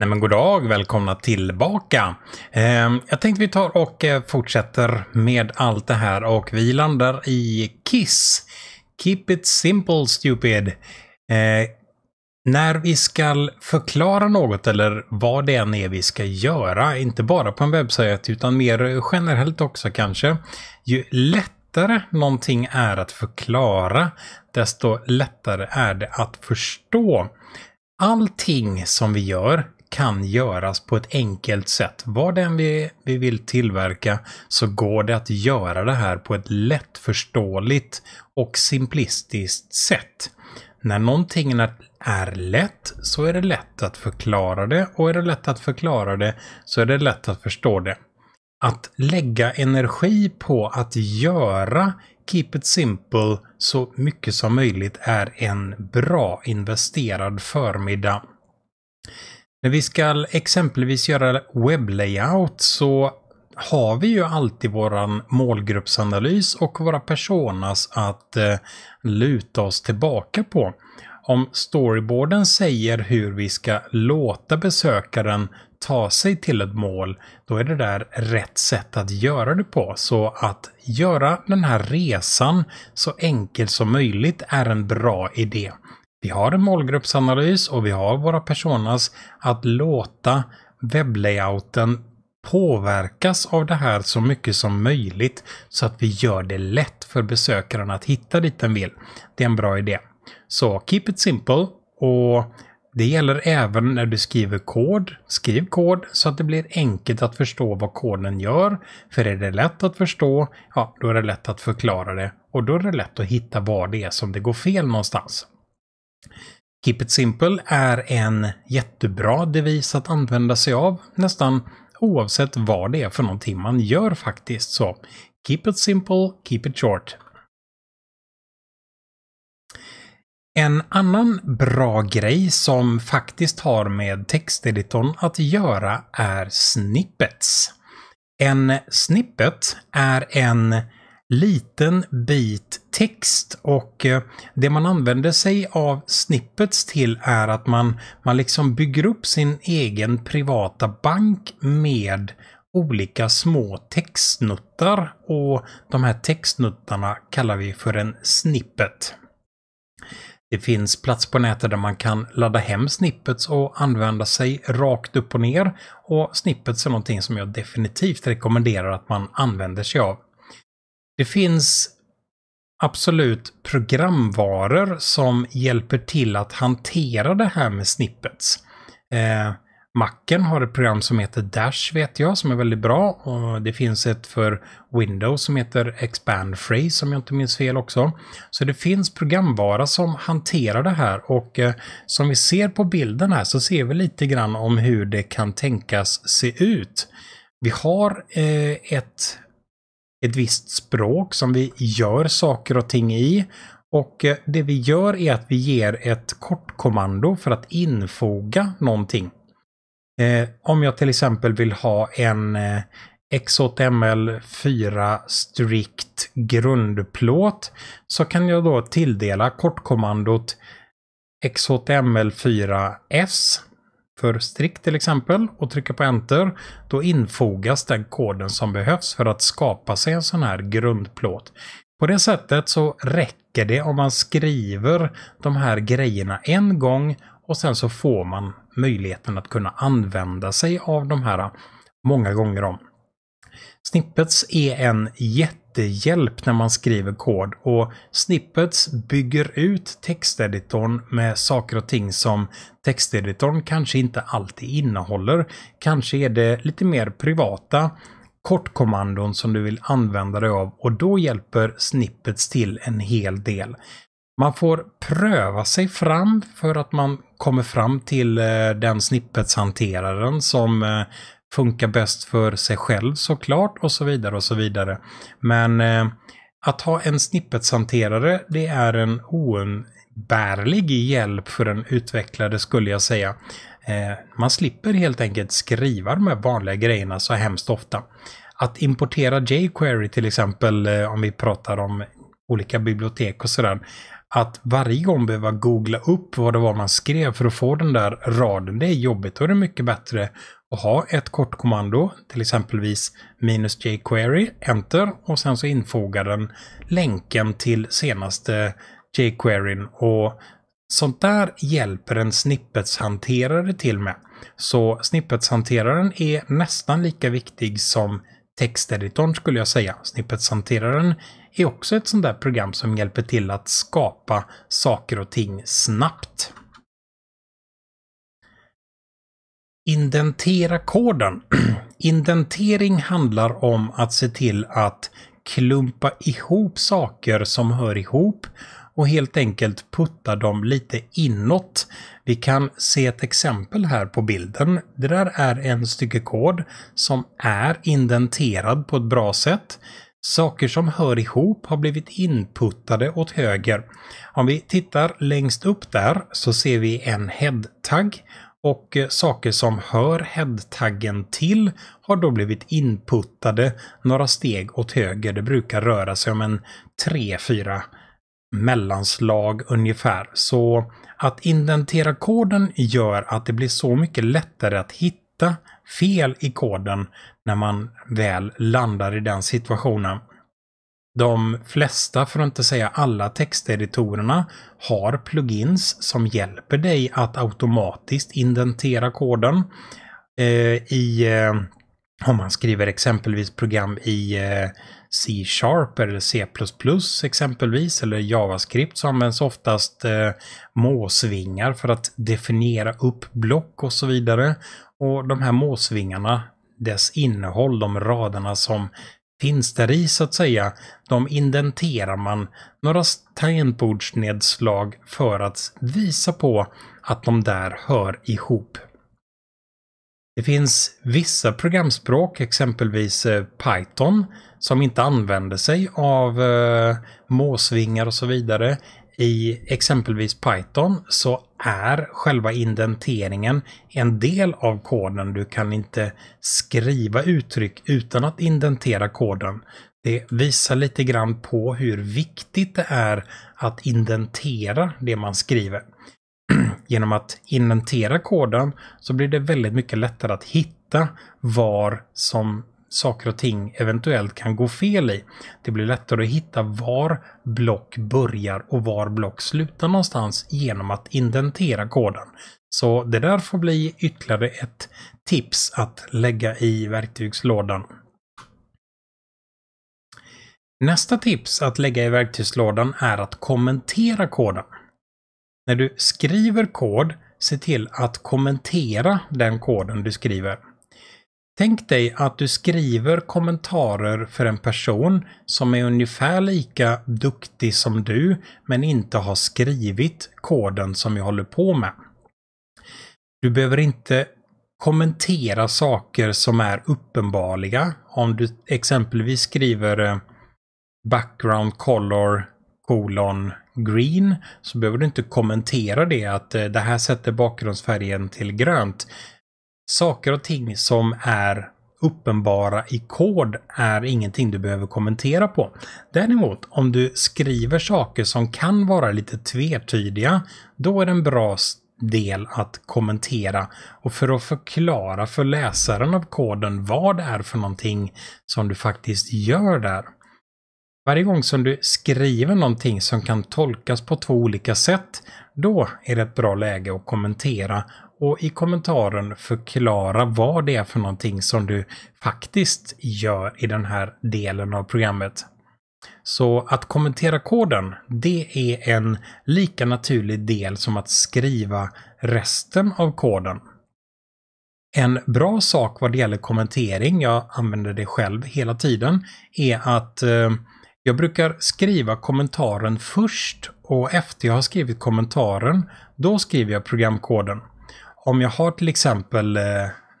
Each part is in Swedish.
Nej men god dag, välkomna tillbaka! Ehm, jag tänkte vi tar och eh, fortsätter med allt det här och vi landar i Kiss. Keep it simple stupid. Eh, när vi ska förklara något eller vad det än är vi ska göra, inte bara på en webbsajt utan mer generellt också kanske, ju lättare någonting är att förklara, desto lättare är det att förstå. Allting som vi gör kan göras på ett enkelt sätt. Vad den vi, vi vill tillverka så går det att göra det här på ett lättförståeligt och simplistiskt sätt. När någonting är lätt så är det lätt att förklara det och är det lätt att förklara det så är det lätt att förstå det. Att lägga energi på att göra Keep It Simple så mycket som möjligt är en bra investerad förmiddag. När vi ska exempelvis göra webblayout så har vi ju alltid våran målgruppsanalys och våra personas att eh, luta oss tillbaka på. Om storyboarden säger hur vi ska låta besökaren ta sig till ett mål, då är det där rätt sätt att göra det på. Så att göra den här resan så enkel som möjligt är en bra idé. Vi har en målgruppsanalys och vi har våra personas att låta webblayouten påverkas av det här så mycket som möjligt så att vi gör det lätt för besökaren att hitta dit den vill. Det är en bra idé. Så keep it simple och det gäller även när du skriver kod. Skriv kod så att det blir enkelt att förstå vad koden gör. För är det lätt att förstå, ja, då är det lätt att förklara det och då är det lätt att hitta var det är som det går fel någonstans. Keep it simple är en jättebra devis att använda sig av nästan oavsett vad det är för någonting man gör faktiskt. Så keep it simple, keep it short. En annan bra grej som faktiskt har med texteditorn att göra är snippets. En snippet är en liten bit text och eh, det man använder sig av snippets till är att man, man liksom bygger upp sin egen privata bank med olika små textnuttar och de här textnuttarna kallar vi för en snippet. Det finns plats på nätet där man kan ladda hem snippets och använda sig rakt upp och ner och snippets är någonting som jag definitivt rekommenderar att man använder sig av. Det finns absolut programvaror som hjälper till att hantera det här med snippets. Eh, Macen har ett program som heter Dash vet jag som är väldigt bra och det finns ett för Windows som heter Expand Phrase som jag inte minns fel också. Så det finns programvara som hanterar det här och eh, som vi ser på bilden här så ser vi lite grann om hur det kan tänkas se ut. Vi har eh, ett ett visst språk som vi gör saker och ting i. Och eh, det vi gör är att vi ger ett kortkommando för att infoga någonting. Eh, om jag till exempel vill ha en eh, XHTML4 strikt grundplåt så kan jag då tilldela kortkommandot XHTML4S för strikt till exempel och trycker på enter, då infogas den koden som behövs för att skapa sig en sån här grundplåt. På det sättet så räcker det om man skriver de här grejerna en gång och sen så får man möjligheten att kunna använda sig av de här många gånger om. Snippets är en jätte lite hjälp när man skriver kod och Snippets bygger ut texteditorn med saker och ting som texteditorn kanske inte alltid innehåller. Kanske är det lite mer privata kortkommandon som du vill använda dig av och då hjälper Snippets till en hel del. Man får pröva sig fram för att man kommer fram till eh, den snippetshanteraren som eh, funkar bäst för sig själv såklart och så vidare och så vidare. Men eh, att ha en snippetshanterare, det är en oumbärlig hjälp för en utvecklare skulle jag säga. Eh, man slipper helt enkelt skriva de här vanliga grejerna så hemskt ofta. Att importera jQuery till exempel, eh, om vi pratar om olika bibliotek och sådär, att varje gång behöva googla upp vad det var man skrev för att få den där raden, det är jobbigt. och det är mycket bättre och ha ett kort kommando, till exempelvis minus jQuery, enter, och sen så infogar den länken till senaste jQueryn. Och sånt där hjälper en snippetshanterare till med. Så snippetshanteraren är nästan lika viktig som texteditorn skulle jag säga. Snippetshanteraren är också ett sånt där program som hjälper till att skapa saker och ting snabbt. Indentera koden. Indentering handlar om att se till att klumpa ihop saker som hör ihop och helt enkelt putta dem lite inåt. Vi kan se ett exempel här på bilden. Det där är en stycke kod som är indenterad på ett bra sätt. Saker som hör ihop har blivit inputtade åt höger. Om vi tittar längst upp där så ser vi en head och eh, saker som hör headtaggen till har då blivit inputtade några steg åt höger. Det brukar röra sig om en 3-4 mellanslag ungefär. Så att indentera koden gör att det blir så mycket lättare att hitta fel i koden när man väl landar i den situationen. De flesta, för att inte säga alla, texteditorerna har plugins som hjälper dig att automatiskt indentera koden. Eh, i, eh, om man skriver exempelvis program i eh, C-sharp eller C++ exempelvis, eller JavaScript så används oftast eh, måsvingar för att definiera upp block och så vidare. Och de här måsvingarna, dess innehåll, de raderna som finns där i så att säga, de indenterar man några tangentbordsnedslag för att visa på att de där hör ihop. Det finns vissa programspråk, exempelvis eh, Python, som inte använder sig av eh, måsvingar och så vidare. I exempelvis Python så är själva indenteringen en del av koden. Du kan inte skriva uttryck utan att indentera koden. Det visar lite grann på hur viktigt det är att indentera det man skriver. Genom att indentera koden så blir det väldigt mycket lättare att hitta var som saker och ting eventuellt kan gå fel i. Det blir lättare att hitta var block börjar och var block slutar någonstans genom att indentera koden. Så det där får bli ytterligare ett tips att lägga i verktygslådan. Nästa tips att lägga i verktygslådan är att kommentera koden. När du skriver kod, se till att kommentera den koden du skriver. Tänk dig att du skriver kommentarer för en person som är ungefär lika duktig som du men inte har skrivit koden som jag håller på med. Du behöver inte kommentera saker som är uppenbarliga. Om du exempelvis skriver eh, background color kolon green så behöver du inte kommentera det att eh, det här sätter bakgrundsfärgen till grönt. Saker och ting som är uppenbara i kod är ingenting du behöver kommentera på. Däremot om du skriver saker som kan vara lite tvetydiga, då är det en bra del att kommentera och för att förklara för läsaren av koden vad det är för någonting som du faktiskt gör där. Varje gång som du skriver någonting som kan tolkas på två olika sätt, då är det ett bra läge att kommentera och i kommentaren förklara vad det är för någonting som du faktiskt gör i den här delen av programmet. Så att kommentera koden, det är en lika naturlig del som att skriva resten av koden. En bra sak vad det gäller kommentering, jag använder det själv hela tiden, är att eh, jag brukar skriva kommentaren först och efter jag har skrivit kommentaren, då skriver jag programkoden om jag har till exempel eh,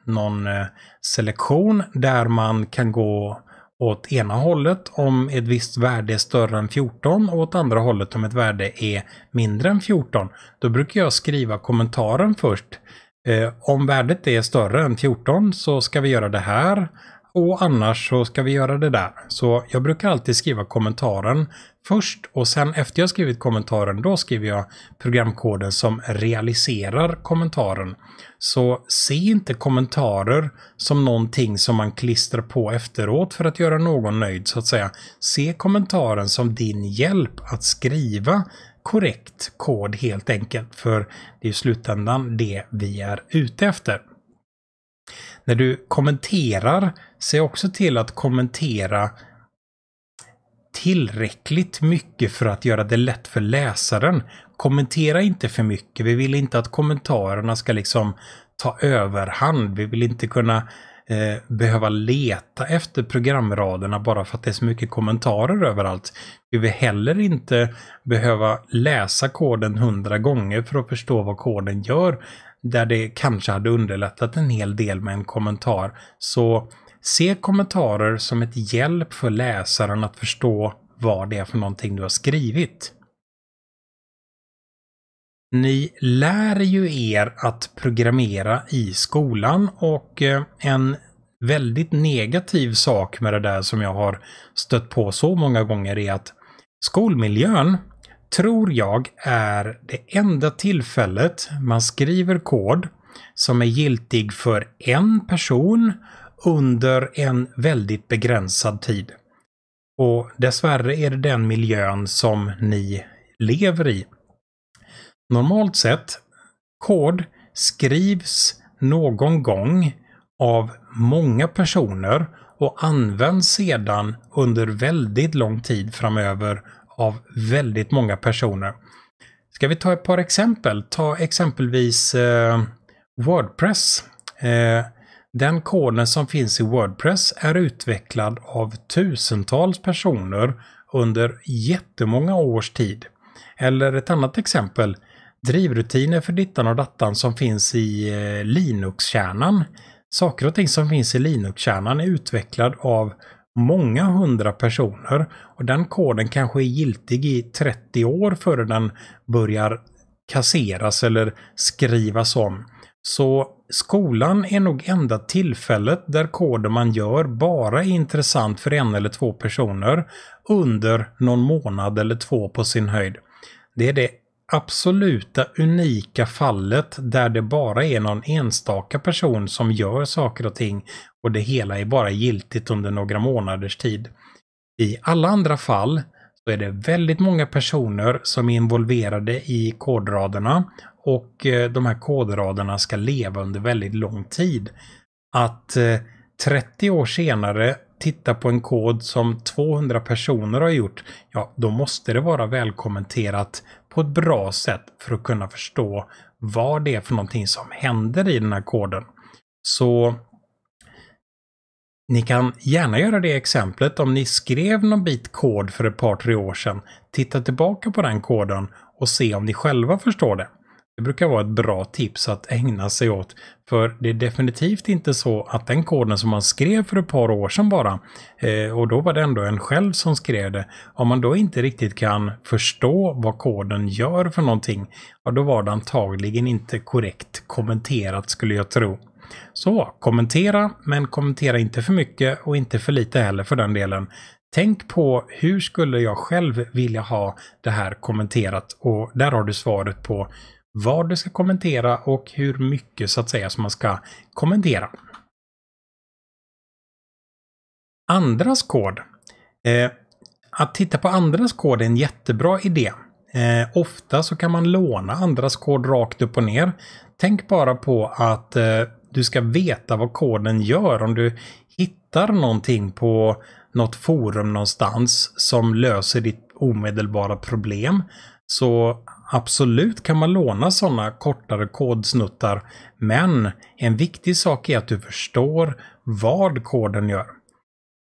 någon eh, selektion där man kan gå åt ena hållet om ett visst värde är större än 14 och åt andra hållet om ett värde är mindre än 14. Då brukar jag skriva kommentaren först. Eh, om värdet är större än 14 så ska vi göra det här och annars så ska vi göra det där. Så jag brukar alltid skriva kommentaren först och sen efter jag skrivit kommentaren då skriver jag programkoden som realiserar kommentaren. Så se inte kommentarer som någonting som man klistrar på efteråt för att göra någon nöjd så att säga. Se kommentaren som din hjälp att skriva korrekt kod helt enkelt för det är i slutändan det vi är ute efter. När du kommenterar, se också till att kommentera tillräckligt mycket för att göra det lätt för läsaren. Kommentera inte för mycket. Vi vill inte att kommentarerna ska liksom ta överhand. Vi vill inte kunna eh, behöva leta efter programraderna bara för att det är så mycket kommentarer överallt. Vi vill heller inte behöva läsa koden hundra gånger för att förstå vad koden gör där det kanske hade underlättat en hel del med en kommentar. Så se kommentarer som ett hjälp för läsaren att förstå vad det är för någonting du har skrivit. Ni lär ju er att programmera i skolan och eh, en väldigt negativ sak med det där som jag har stött på så många gånger är att skolmiljön tror jag är det enda tillfället man skriver kod som är giltig för en person under en väldigt begränsad tid. Och dessvärre är det den miljön som ni lever i. Normalt sett, kod skrivs någon gång av många personer och används sedan under väldigt lång tid framöver av väldigt många personer. Ska vi ta ett par exempel? Ta exempelvis eh, Wordpress. Eh, den koden som finns i Wordpress är utvecklad av tusentals personer under jättemånga års tid. Eller ett annat exempel, drivrutiner för dittan och dattan som finns i eh, Linux-kärnan. Saker och ting som finns i Linux-kärnan är utvecklad av många hundra personer och den koden kanske är giltig i 30 år före den börjar kasseras eller skrivas om. Så skolan är nog enda tillfället där koden man gör bara är intressant för en eller två personer under någon månad eller två på sin höjd. Det är det absoluta unika fallet där det bara är någon enstaka person som gör saker och ting och det hela är bara giltigt under några månaders tid. I alla andra fall så är det väldigt många personer som är involverade i kodraderna och eh, de här kodraderna ska leva under väldigt lång tid. Att 30 eh, år senare titta på en kod som 200 personer har gjort, ja, då måste det vara välkommenterat på ett bra sätt för att kunna förstå vad det är för någonting som händer i den här koden. Så ni kan gärna göra det exemplet om ni skrev någon bit kod för ett par tre år sedan. Titta tillbaka på den koden och se om ni själva förstår det. Det brukar vara ett bra tips att ägna sig åt. För det är definitivt inte så att den koden som man skrev för ett par år sedan bara, eh, och då var det ändå en själv som skrev det, om man då inte riktigt kan förstå vad koden gör för någonting, ja då var det antagligen inte korrekt kommenterat skulle jag tro. Så kommentera, men kommentera inte för mycket och inte för lite heller för den delen. Tänk på hur skulle jag själv vilja ha det här kommenterat och där har du svaret på vad du ska kommentera och hur mycket så att säga som man ska kommentera. Andras kod. Eh, att titta på andras kod är en jättebra idé. Eh, ofta så kan man låna andras kod rakt upp och ner. Tänk bara på att eh, du ska veta vad koden gör. Om du hittar någonting på något forum någonstans som löser ditt omedelbara problem så Absolut kan man låna sådana kortare kodsnuttar, men en viktig sak är att du förstår vad koden gör.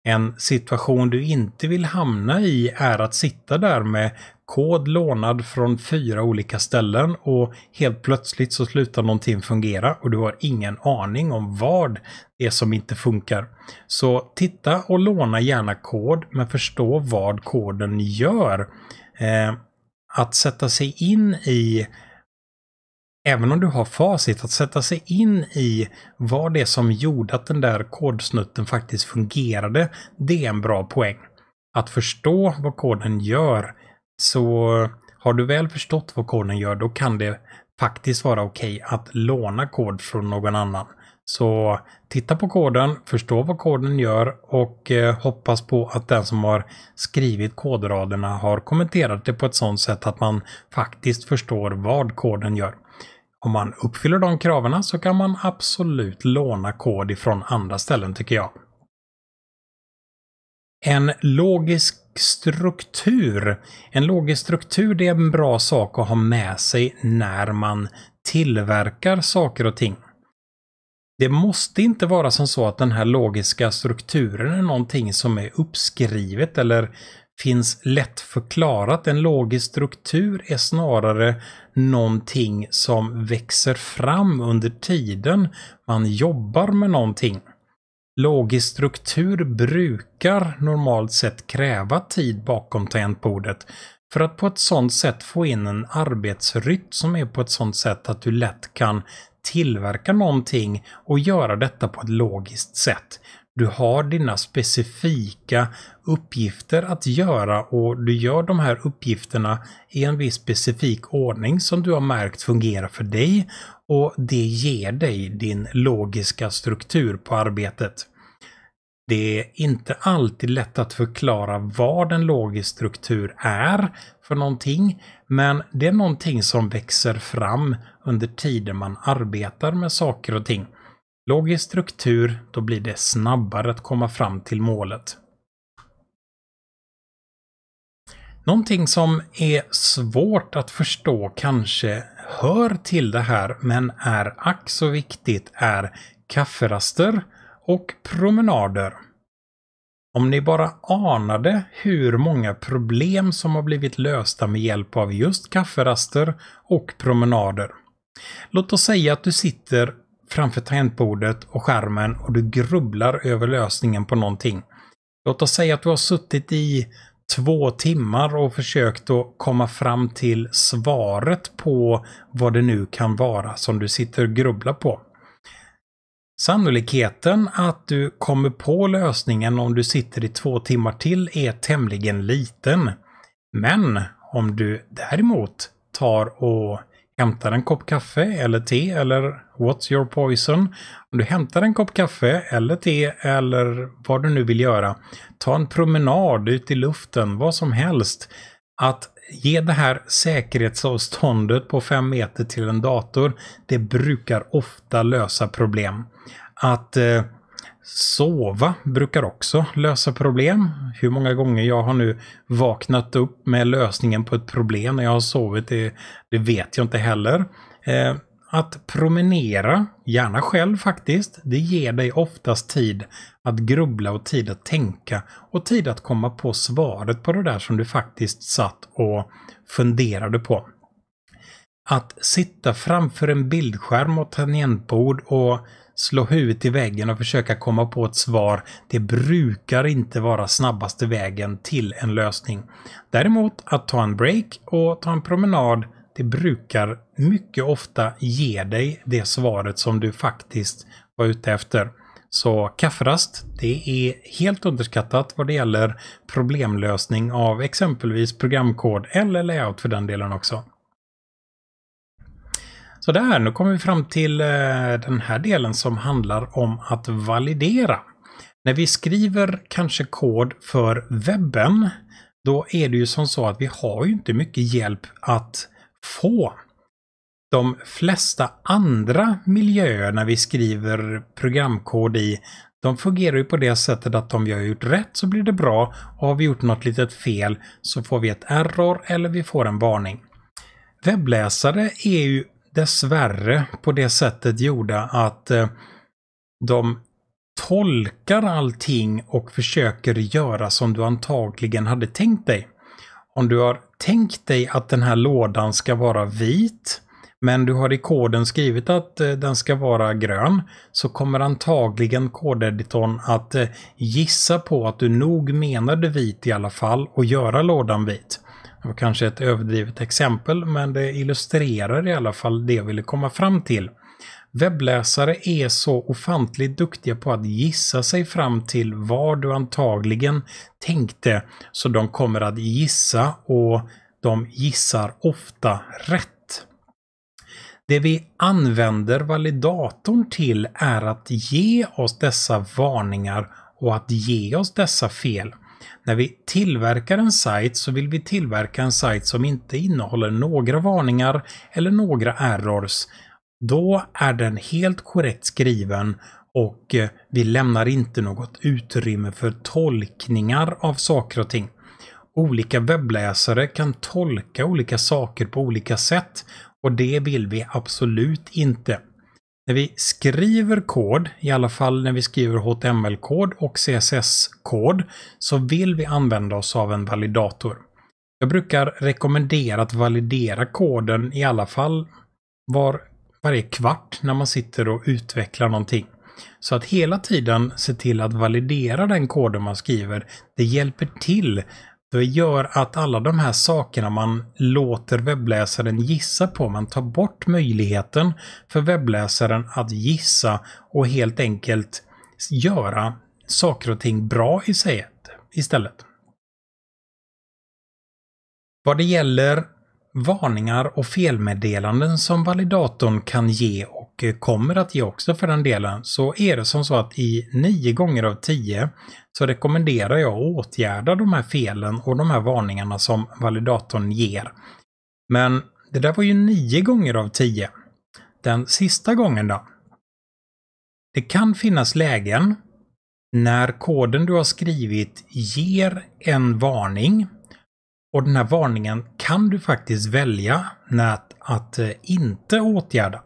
En situation du inte vill hamna i är att sitta där med kod lånad från fyra olika ställen och helt plötsligt så slutar någonting fungera och du har ingen aning om vad det är som inte funkar. Så titta och låna gärna kod men förstå vad koden gör. Eh, att sätta sig in i, även om du har facit, att sätta sig in i vad det är som gjorde att den där kodsnutten faktiskt fungerade, det är en bra poäng. Att förstå vad koden gör, så har du väl förstått vad koden gör, då kan det faktiskt vara okej okay att låna kod från någon annan. Så titta på koden, förstå vad koden gör och eh, hoppas på att den som har skrivit kodraderna har kommenterat det på ett sådant sätt att man faktiskt förstår vad koden gör. Om man uppfyller de kraven så kan man absolut låna kod ifrån andra ställen tycker jag. En logisk struktur. En logisk struktur det är en bra sak att ha med sig när man tillverkar saker och ting. Det måste inte vara som så att den här logiska strukturen är någonting som är uppskrivet eller finns lätt förklarat. En logisk struktur är snarare någonting som växer fram under tiden man jobbar med någonting. Logisk struktur brukar normalt sett kräva tid bakom tangentbordet för att på ett sådant sätt få in en arbetsrytm som är på ett sådant sätt att du lätt kan tillverka någonting och göra detta på ett logiskt sätt. Du har dina specifika uppgifter att göra och du gör de här uppgifterna i en viss specifik ordning som du har märkt fungerar för dig och det ger dig din logiska struktur på arbetet. Det är inte alltid lätt att förklara vad en logisk struktur är för någonting, men det är någonting som växer fram under tiden man arbetar med saker och ting. Logisk struktur, då blir det snabbare att komma fram till målet. Någonting som är svårt att förstå kanske hör till det här men är ack så viktigt är kafferaster och promenader. Om ni bara anade hur många problem som har blivit lösta med hjälp av just kafferaster och promenader. Låt oss säga att du sitter framför tangentbordet och skärmen och du grubblar över lösningen på någonting. Låt oss säga att du har suttit i två timmar och försökt att komma fram till svaret på vad det nu kan vara som du sitter och grubblar på. Sannolikheten att du kommer på lösningen om du sitter i två timmar till är tämligen liten. Men om du däremot tar och hämtar en kopp kaffe eller te eller what's your poison. Om du hämtar en kopp kaffe eller te eller vad du nu vill göra. Ta en promenad ut i luften, vad som helst. Att ge det här säkerhetsavståndet på 5 meter till en dator, det brukar ofta lösa problem. Att eh, sova brukar också lösa problem. Hur många gånger jag har nu vaknat upp med lösningen på ett problem när jag har sovit, det, det vet jag inte heller. Eh, att promenera, gärna själv faktiskt, det ger dig oftast tid att grubbla och tid att tänka och tid att komma på svaret på det där som du faktiskt satt och funderade på. Att sitta framför en bildskärm och tangentbord och slå huvudet i väggen och försöka komma på ett svar, det brukar inte vara snabbaste vägen till en lösning. Däremot att ta en break och ta en promenad det brukar mycket ofta ge dig det svaret som du faktiskt var ute efter. Så kafferast, det är helt underskattat vad det gäller problemlösning av exempelvis programkod eller layout för den delen också. Så där, nu kommer vi fram till eh, den här delen som handlar om att validera. När vi skriver kanske kod för webben, då är det ju som så att vi har ju inte mycket hjälp att få de flesta andra miljöer när vi skriver programkod i, de fungerar ju på det sättet att om vi har gjort rätt så blir det bra och har vi gjort något litet fel så får vi ett error eller vi får en varning. Webbläsare är ju dessvärre på det sättet gjorda att eh, de tolkar allting och försöker göra som du antagligen hade tänkt dig. Om du har tänk dig att den här lådan ska vara vit. Men du har i koden skrivit att eh, den ska vara grön. Så kommer antagligen kodeditorn att eh, gissa på att du nog menade vit i alla fall och göra lådan vit. Det var kanske ett överdrivet exempel men det illustrerar i alla fall det jag ville komma fram till. Webbläsare är så ofantligt duktiga på att gissa sig fram till vad du antagligen tänkte, så de kommer att gissa och de gissar ofta rätt. Det vi använder validatorn till är att ge oss dessa varningar och att ge oss dessa fel. När vi tillverkar en sajt så vill vi tillverka en sajt som inte innehåller några varningar eller några errors. Då är den helt korrekt skriven och eh, vi lämnar inte något utrymme för tolkningar av saker och ting. Olika webbläsare kan tolka olika saker på olika sätt och det vill vi absolut inte. När vi skriver kod, i alla fall när vi skriver HTML-kod och CSS-kod, så vill vi använda oss av en validator. Jag brukar rekommendera att validera koden i alla fall var varje kvart när man sitter och utvecklar någonting. Så att hela tiden se till att validera den koden man skriver, det hjälper till. Det gör att alla de här sakerna man låter webbläsaren gissa på, man tar bort möjligheten för webbläsaren att gissa och helt enkelt göra saker och ting bra i sig istället. Vad det gäller varningar och felmeddelanden som validatorn kan ge och kommer att ge också för den delen, så är det som så att i 9 gånger av 10 så rekommenderar jag att åtgärda de här felen och de här varningarna som validatorn ger. Men det där var ju 9 gånger av 10. Den sista gången då? Det kan finnas lägen när koden du har skrivit ger en varning och den här varningen kan du faktiskt välja att, att eh, inte åtgärda.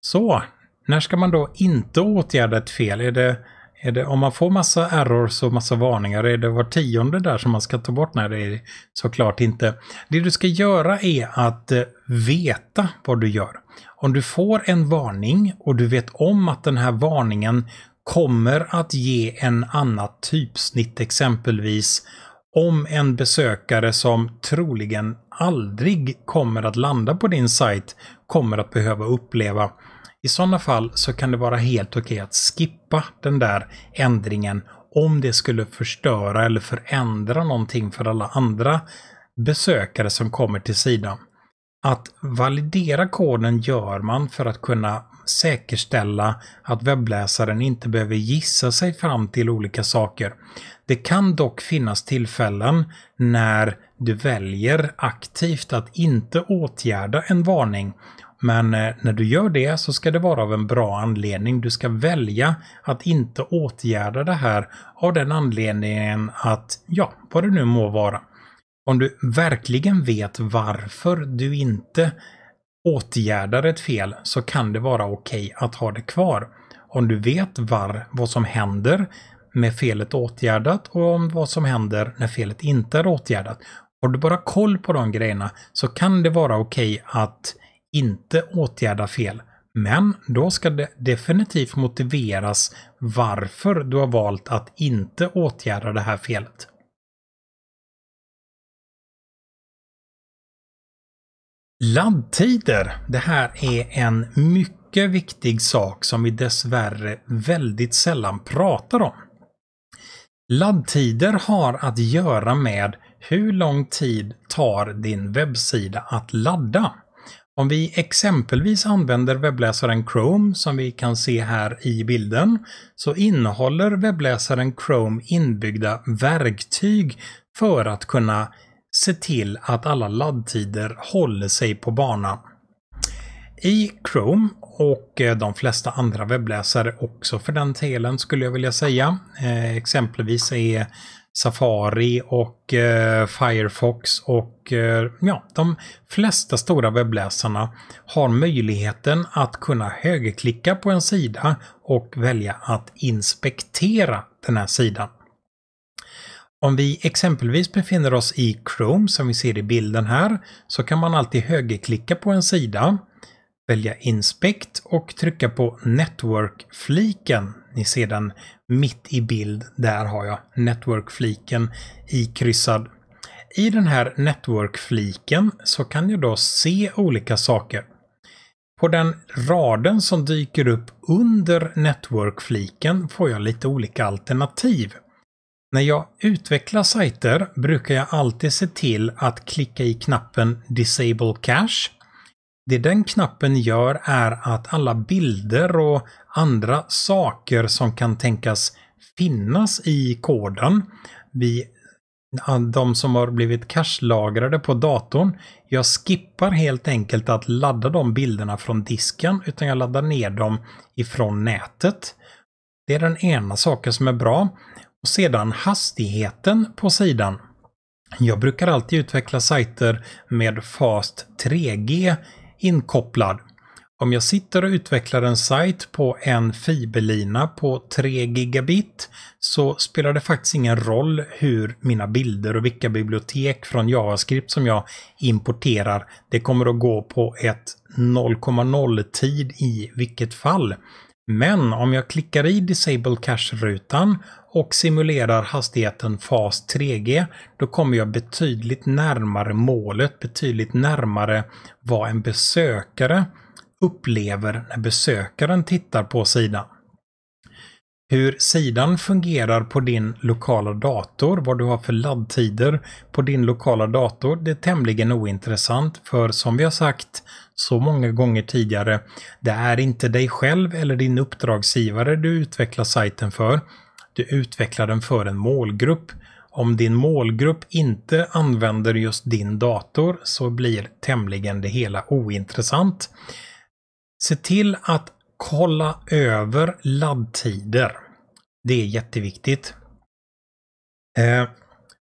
Så, när ska man då inte åtgärda ett fel? Är det, är det, om man får massa errors och massa varningar, är det var tionde där som man ska ta bort? Nej, det är såklart inte. Det du ska göra är att eh, veta vad du gör. Om du får en varning och du vet om att den här varningen kommer att ge en annat typsnitt exempelvis om en besökare som troligen aldrig kommer att landa på din sajt kommer att behöva uppleva. I sådana fall så kan det vara helt okej okay att skippa den där ändringen om det skulle förstöra eller förändra någonting för alla andra besökare som kommer till sidan. Att validera koden gör man för att kunna säkerställa att webbläsaren inte behöver gissa sig fram till olika saker. Det kan dock finnas tillfällen när du väljer aktivt att inte åtgärda en varning. Men eh, när du gör det så ska det vara av en bra anledning. Du ska välja att inte åtgärda det här av den anledningen att, ja, vad det nu må vara. Om du verkligen vet varför du inte åtgärdar ett fel så kan det vara okej okay att ha det kvar. Om du vet var, vad som händer med felet åtgärdat och om vad som händer när felet inte är åtgärdat. Har du bara koll på de grejerna så kan det vara okej okay att inte åtgärda fel. Men då ska det definitivt motiveras varför du har valt att inte åtgärda det här felet. Laddtider. Det här är en mycket viktig sak som vi dessvärre väldigt sällan pratar om. Laddtider har att göra med hur lång tid tar din webbsida att ladda. Om vi exempelvis använder webbläsaren Chrome som vi kan se här i bilden så innehåller webbläsaren Chrome inbyggda verktyg för att kunna se till att alla laddtider håller sig på banan. I Chrome och eh, de flesta andra webbläsare också för den delen skulle jag vilja säga. Eh, exempelvis är Safari och eh, Firefox och ja, de flesta stora webbläsarna har möjligheten att kunna högerklicka på en sida och välja att inspektera den här sidan. Om vi exempelvis befinner oss i Chrome som vi ser i bilden här så kan man alltid högerklicka på en sida, välja inspekt och trycka på Network-fliken. Ni ser den mitt i bild. Där har jag Network-fliken ikryssad. I den här Network-fliken så kan jag då se olika saker. På den raden som dyker upp under Network-fliken får jag lite olika alternativ. När jag utvecklar sajter brukar jag alltid se till att klicka i knappen Disable Cache. Det den knappen gör är att alla bilder och andra saker som kan tänkas finnas i koden, vi, de som har blivit cache-lagrade på datorn, jag skippar helt enkelt att ladda de bilderna från disken utan jag laddar ner dem ifrån nätet. Det är den ena saken som är bra och sedan hastigheten på sidan. Jag brukar alltid utveckla sajter med Fast 3G inkopplad. Om jag sitter och utvecklar en sajt på en fiberlina på 3 gigabit så spelar det faktiskt ingen roll hur mina bilder och vilka bibliotek från JavaScript som jag importerar. Det kommer att gå på ett 0,0-tid i vilket fall. Men om jag klickar i Disable Cache-rutan och simulerar hastigheten fas 3G, då kommer jag betydligt närmare målet, betydligt närmare vad en besökare upplever när besökaren tittar på sidan. Hur sidan fungerar på din lokala dator, vad du har för laddtider på din lokala dator, det är tämligen ointressant för som vi har sagt så många gånger tidigare, det är inte dig själv eller din uppdragsgivare du utvecklar sajten för, du utvecklar den för en målgrupp. Om din målgrupp inte använder just din dator så blir tämligen det hela ointressant. Se till att kolla över laddtider. Det är jätteviktigt. Eh,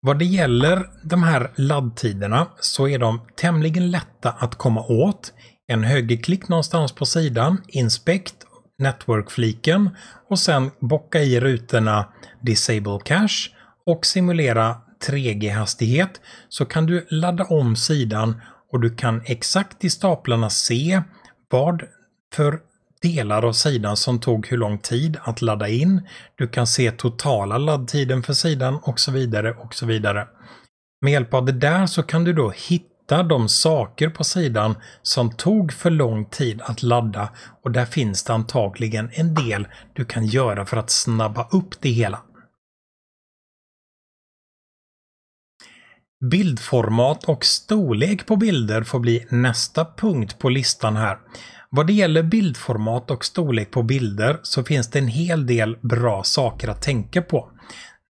vad det gäller de här laddtiderna så är de tämligen lätta att komma åt. En högerklick någonstans på sidan, inspekt Network-fliken och sen bocka i rutorna Disable Cache och simulera 3G-hastighet så kan du ladda om sidan och du kan exakt i staplarna se vad för delar av sidan som tog hur lång tid att ladda in. Du kan se totala laddtiden för sidan och så vidare och så vidare. Med hjälp av det där så kan du då hitta hitta de saker på sidan som tog för lång tid att ladda och där finns det antagligen en del du kan göra för att snabba upp det hela. Bildformat och storlek på bilder får bli nästa punkt på listan här. Vad det gäller bildformat och storlek på bilder så finns det en hel del bra saker att tänka på.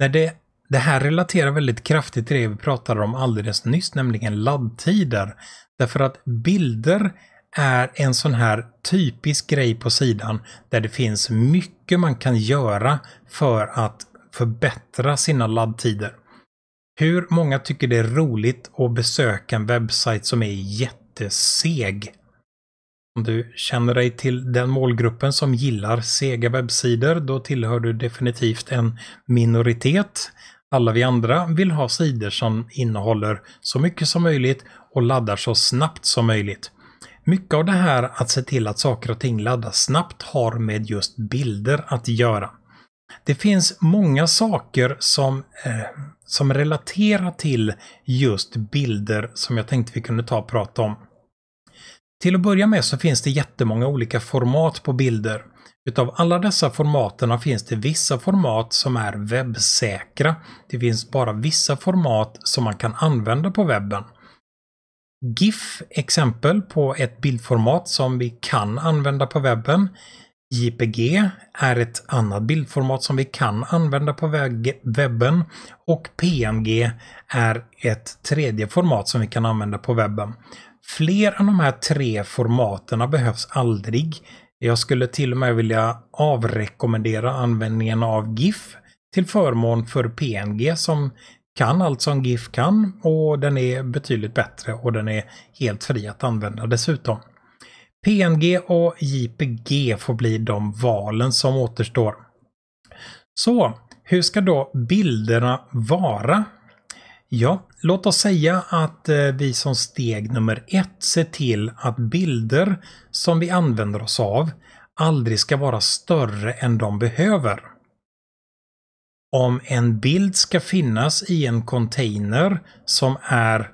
När det det här relaterar väldigt kraftigt till det vi pratade om alldeles nyss, nämligen laddtider. Därför att bilder är en sån här typisk grej på sidan där det finns mycket man kan göra för att förbättra sina laddtider. Hur många tycker det är roligt att besöka en webbsajt som är jätteseg? Om du känner dig till den målgruppen som gillar sega webbsidor, då tillhör du definitivt en minoritet. Alla vi andra vill ha sidor som innehåller så mycket som möjligt och laddar så snabbt som möjligt. Mycket av det här att se till att saker och ting laddas snabbt har med just bilder att göra. Det finns många saker som, eh, som relaterar till just bilder som jag tänkte vi kunde ta och prata om. Till att börja med så finns det jättemånga olika format på bilder. Utav alla dessa formaterna finns det vissa format som är webbsäkra. Det finns bara vissa format som man kan använda på webben. GIF exempel på ett bildformat som vi kan använda på webben. JPG är ett annat bildformat som vi kan använda på webben och PNG är ett tredje format som vi kan använda på webben. Fler än de här tre formaterna behövs aldrig jag skulle till och med vilja avrekommendera användningen av GIF till förmån för PNG som kan allt som GIF kan och den är betydligt bättre och den är helt fri att använda dessutom. PNG och JPG får bli de valen som återstår. Så hur ska då bilderna vara Ja, låt oss säga att eh, vi som steg nummer ett ser till att bilder som vi använder oss av aldrig ska vara större än de behöver. Om en bild ska finnas i en container som är,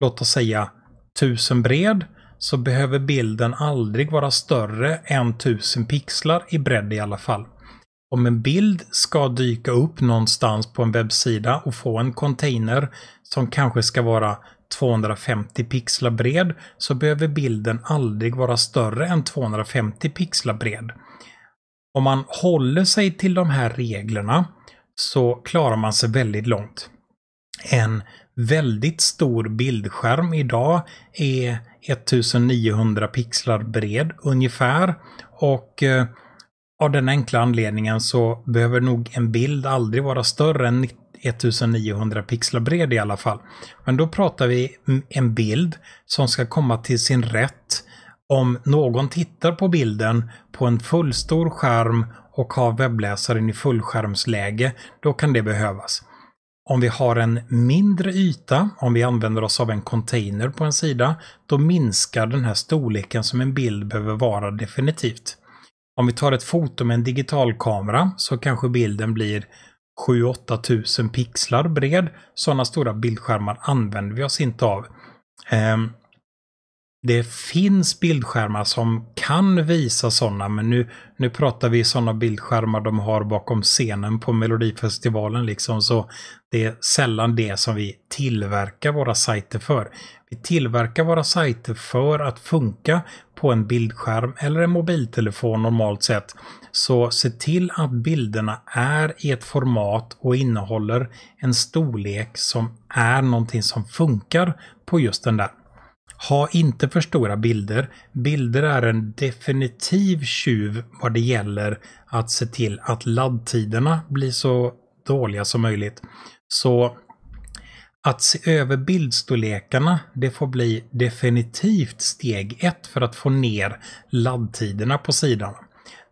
låt oss säga, 1000 bred så behöver bilden aldrig vara större än 1000 pixlar i bredd i alla fall. Om en bild ska dyka upp någonstans på en webbsida och få en container som kanske ska vara 250 pixlar bred så behöver bilden aldrig vara större än 250 pixlar bred. Om man håller sig till de här reglerna så klarar man sig väldigt långt. En väldigt stor bildskärm idag är 1900 pixlar bred ungefär och eh, av den enkla anledningen så behöver nog en bild aldrig vara större än 1900 pixlar bred i alla fall. Men då pratar vi en bild som ska komma till sin rätt om någon tittar på bilden på en fullstor skärm och har webbläsaren i fullskärmsläge, då kan det behövas. Om vi har en mindre yta, om vi använder oss av en container på en sida, då minskar den här storleken som en bild behöver vara definitivt. Om vi tar ett foto med en digital kamera så kanske bilden blir 7-8 tusen pixlar bred. Sådana stora bildskärmar använder vi oss inte av. Ehm, det finns bildskärmar som kan visa sådana, men nu, nu pratar vi sådana bildskärmar de har bakom scenen på Melodifestivalen liksom, så det är sällan det som vi tillverkar våra sajter för. Vi tillverkar våra sajter för att funka på en bildskärm eller en mobiltelefon normalt sett, så se till att bilderna är i ett format och innehåller en storlek som är någonting som funkar på just den där. Ha inte för stora bilder. Bilder är en definitiv tjuv vad det gäller att se till att laddtiderna blir så dåliga som möjligt. Så att se över bildstorlekarna, det får bli definitivt steg ett för att få ner laddtiderna på sidan.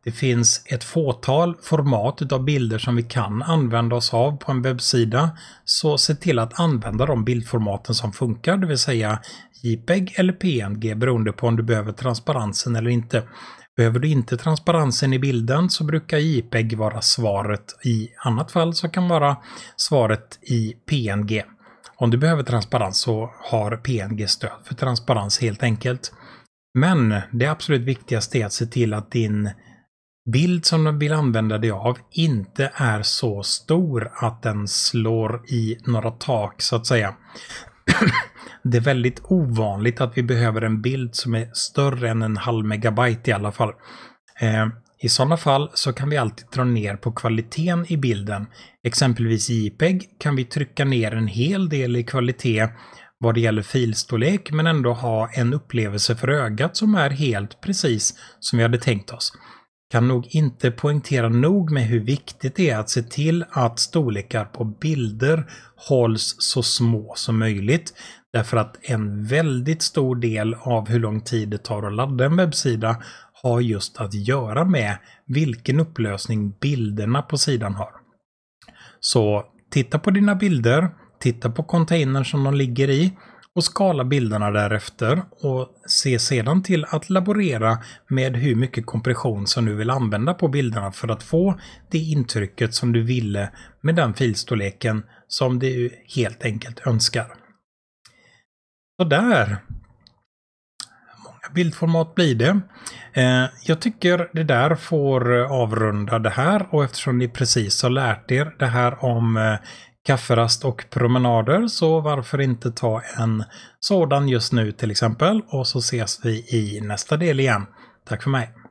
Det finns ett fåtal format av bilder som vi kan använda oss av på en webbsida, så se till att använda de bildformaten som funkar, det vill säga JPEG eller PNG beroende på om du behöver transparensen eller inte. Behöver du inte transparensen i bilden så brukar JPEG vara svaret. I annat fall så kan vara svaret i PNG. Om du behöver transparens så har PNG stöd för transparens helt enkelt. Men det absolut viktigaste är att se till att din bild som du vill använda dig av inte är så stor att den slår i några tak så att säga. det är väldigt ovanligt att vi behöver en bild som är större än en halv megabyte i alla fall. Eh, i sådana fall så kan vi alltid dra ner på kvaliteten i bilden. Exempelvis i JPEG kan vi trycka ner en hel del i kvalitet vad det gäller filstorlek men ändå ha en upplevelse för ögat som är helt precis som vi hade tänkt oss. Kan nog inte poängtera nog med hur viktigt det är att se till att storlekar på bilder hålls så små som möjligt. Därför att en väldigt stor del av hur lång tid det tar att ladda en webbsida har just att göra med vilken upplösning bilderna på sidan har. Så titta på dina bilder, titta på containern som de ligger i och skala bilderna därefter och se sedan till att laborera med hur mycket kompression som du vill använda på bilderna för att få det intrycket som du ville med den filstorleken som du helt enkelt önskar. Så där bildformat blir det. Eh, jag tycker det där får eh, avrunda det här och eftersom ni precis har lärt er det här om eh, kafferast och promenader så varför inte ta en sådan just nu till exempel och så ses vi i nästa del igen. Tack för mig!